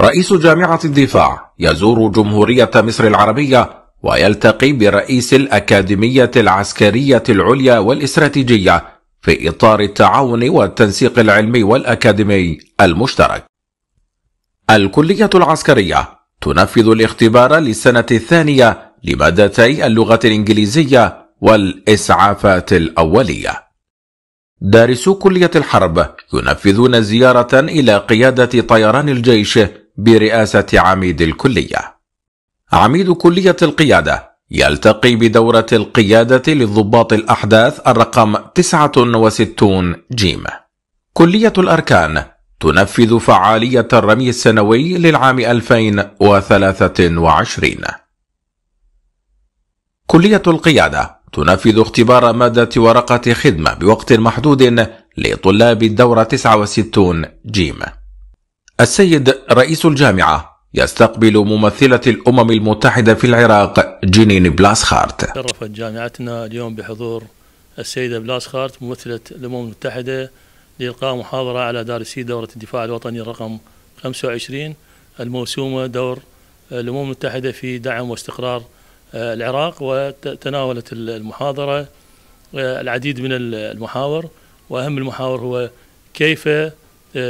رئيس جامعة الدفاع يزور جمهورية مصر العربية ويلتقي برئيس الأكاديمية العسكرية العليا والاستراتيجية في إطار التعاون والتنسيق العلمي والأكاديمي المشترك الكلية العسكرية تنفذ الاختبار للسنة الثانية لمادتي اللغة الإنجليزية والإسعافات الأولية دارسو كلية الحرب ينفذون زيارة إلى قيادة طيران الجيش برئاسة عميد الكلية. عميد كلية القيادة يلتقي بدورة القيادة للضباط الأحداث الرقم 69 جيم. كلية الأركان تنفذ فعالية الرمي السنوي للعام 2023. كلية القيادة تنفذ اختبار مادة ورقة خدمة بوقت محدود لطلاب الدورة 69 جيم. السيد رئيس الجامعة يستقبل ممثلة الأمم المتحدة في العراق جنين بلاسخارت شرفت جامعتنا اليوم بحضور السيدة بلاسخارت ممثلة الأمم المتحدة لإلقاء محاضرة على دار السي دورة الدفاع الوطني رقم 25 الموسومة دور الأمم المتحدة في دعم واستقرار آه، العراق وتناولت المحاضرة آه، العديد من المحاور وأهم المحاور هو كيف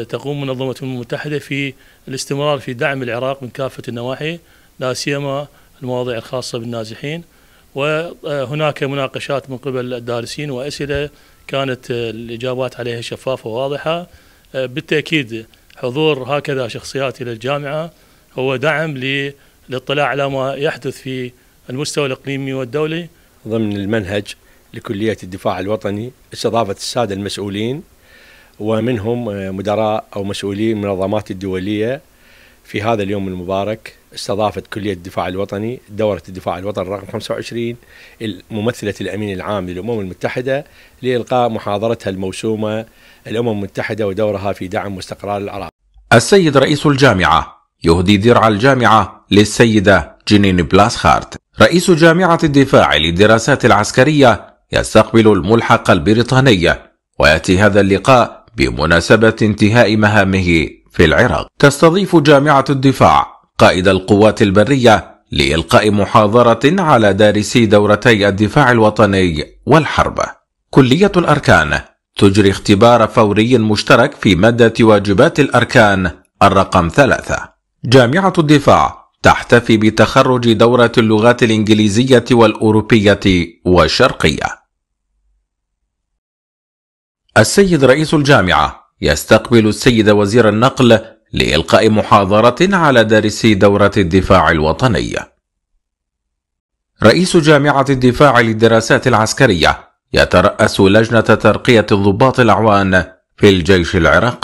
تقوم منظمة الأمم المتحدة في الاستمرار في دعم العراق من كافة النواحي لا سيما المواضيع الخاصة بالنازحين وهناك مناقشات من قبل الدارسين وأسئلة كانت الإجابات عليها شفافة وواضحة بالتأكيد حضور هكذا شخصيات إلى الجامعة هو دعم للاطلاع على ما يحدث في المستوى الإقليمي والدولي ضمن المنهج لكلية الدفاع الوطني استضافة السادة المسؤولين ومنهم آه، مدراء أو مسؤولين المنظمات الدولية في هذا اليوم المبارك استضافت كلية الدفاع الوطني دورة الدفاع الوطني رقم 25 ممثلة الأمين العام للأمم المتحدة لإلقاء محاضرتها الموسومة الأمم المتحدة ودورها في دعم واستقرار العراق السيد رئيس الجامعة يهدي درع الجامعة للسيدة جنين بلاسخارت رئيس جامعة الدفاع للدراسات العسكرية يستقبل الملحق البريطاني ويأتي هذا اللقاء بمناسبة انتهاء مهامه في العراق تستضيف جامعة الدفاع قائد القوات البرية لإلقاء محاضرة على دارسي دورتي الدفاع الوطني والحرب كلية الأركان تجري اختبار فوري مشترك في مادة واجبات الأركان الرقم ثلاثة جامعة الدفاع تحتفي بتخرج دورة اللغات الإنجليزية والأوروبية والشرقية السيد رئيس الجامعة يستقبل السيد وزير النقل لإلقاء محاضرة على دارسي دورة الدفاع الوطني. رئيس جامعة الدفاع للدراسات العسكرية يترأس لجنة ترقية الضباط الأعوان في الجيش العراقي